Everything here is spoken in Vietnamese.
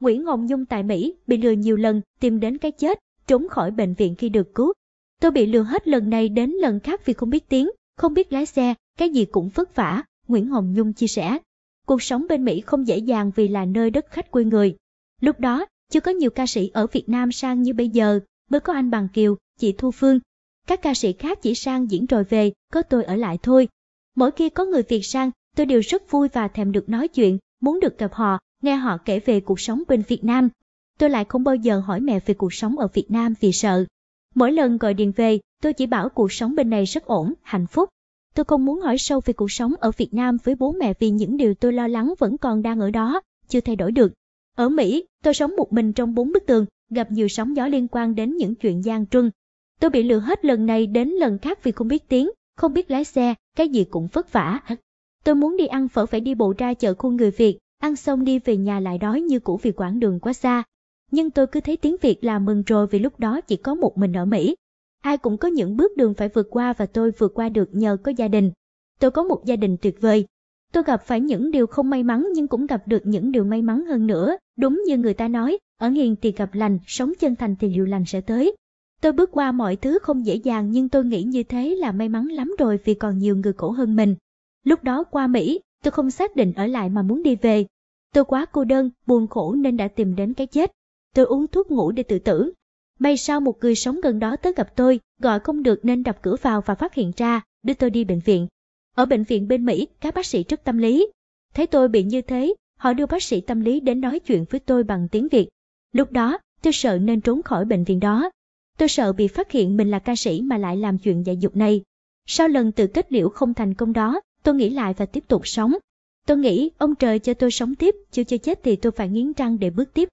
Nguyễn Hồng Dung tại Mỹ bị lừa nhiều lần, tìm đến cái chết, trốn khỏi bệnh viện khi được cứu. Tôi bị lừa hết lần này đến lần khác vì không biết tiếng, không biết lái xe, cái gì cũng vất vả, Nguyễn Hồng Nhung chia sẻ. Cuộc sống bên Mỹ không dễ dàng vì là nơi đất khách quê người. Lúc đó, chưa có nhiều ca sĩ ở Việt Nam sang như bây giờ, mới có anh Bằng Kiều, chị Thu Phương. Các ca sĩ khác chỉ sang diễn rồi về, có tôi ở lại thôi. Mỗi khi có người Việt sang, tôi đều rất vui và thèm được nói chuyện, muốn được gặp họ, nghe họ kể về cuộc sống bên Việt Nam. Tôi lại không bao giờ hỏi mẹ về cuộc sống ở Việt Nam vì sợ. Mỗi lần gọi điện về, tôi chỉ bảo cuộc sống bên này rất ổn, hạnh phúc. Tôi không muốn hỏi sâu về cuộc sống ở Việt Nam với bố mẹ vì những điều tôi lo lắng vẫn còn đang ở đó, chưa thay đổi được. Ở Mỹ, tôi sống một mình trong bốn bức tường, gặp nhiều sóng gió liên quan đến những chuyện gian truân. Tôi bị lừa hết lần này đến lần khác vì không biết tiếng, không biết lái xe, cái gì cũng vất vả. Tôi muốn đi ăn phở phải đi bộ ra chợ khu người Việt, ăn xong đi về nhà lại đói như cũ vì quãng đường quá xa. Nhưng tôi cứ thấy tiếng Việt là mừng rồi vì lúc đó chỉ có một mình ở Mỹ. Ai cũng có những bước đường phải vượt qua và tôi vượt qua được nhờ có gia đình. Tôi có một gia đình tuyệt vời. Tôi gặp phải những điều không may mắn nhưng cũng gặp được những điều may mắn hơn nữa. Đúng như người ta nói, ở hiền thì gặp lành, sống chân thành thì điều lành sẽ tới. Tôi bước qua mọi thứ không dễ dàng nhưng tôi nghĩ như thế là may mắn lắm rồi vì còn nhiều người khổ hơn mình. Lúc đó qua Mỹ, Tôi không xác định ở lại mà muốn đi về. Tôi quá cô đơn, buồn khổ nên đã tìm đến cái chết. Tôi uống thuốc ngủ để tự tử. May sao một người sống gần đó tới gặp tôi, gọi không được nên đập cửa vào và phát hiện ra, đưa tôi đi bệnh viện. Ở bệnh viện bên Mỹ, các bác sĩ rất tâm lý. Thấy tôi bị như thế, họ đưa bác sĩ tâm lý đến nói chuyện với tôi bằng tiếng Việt. Lúc đó, tôi sợ nên trốn khỏi bệnh viện đó. Tôi sợ bị phát hiện mình là ca sĩ mà lại làm chuyện dạy dục này. Sau lần tự kết liễu không thành công đó, Tôi nghĩ lại và tiếp tục sống. Tôi nghĩ ông trời cho tôi sống tiếp, chưa chết thì tôi phải nghiến răng để bước tiếp.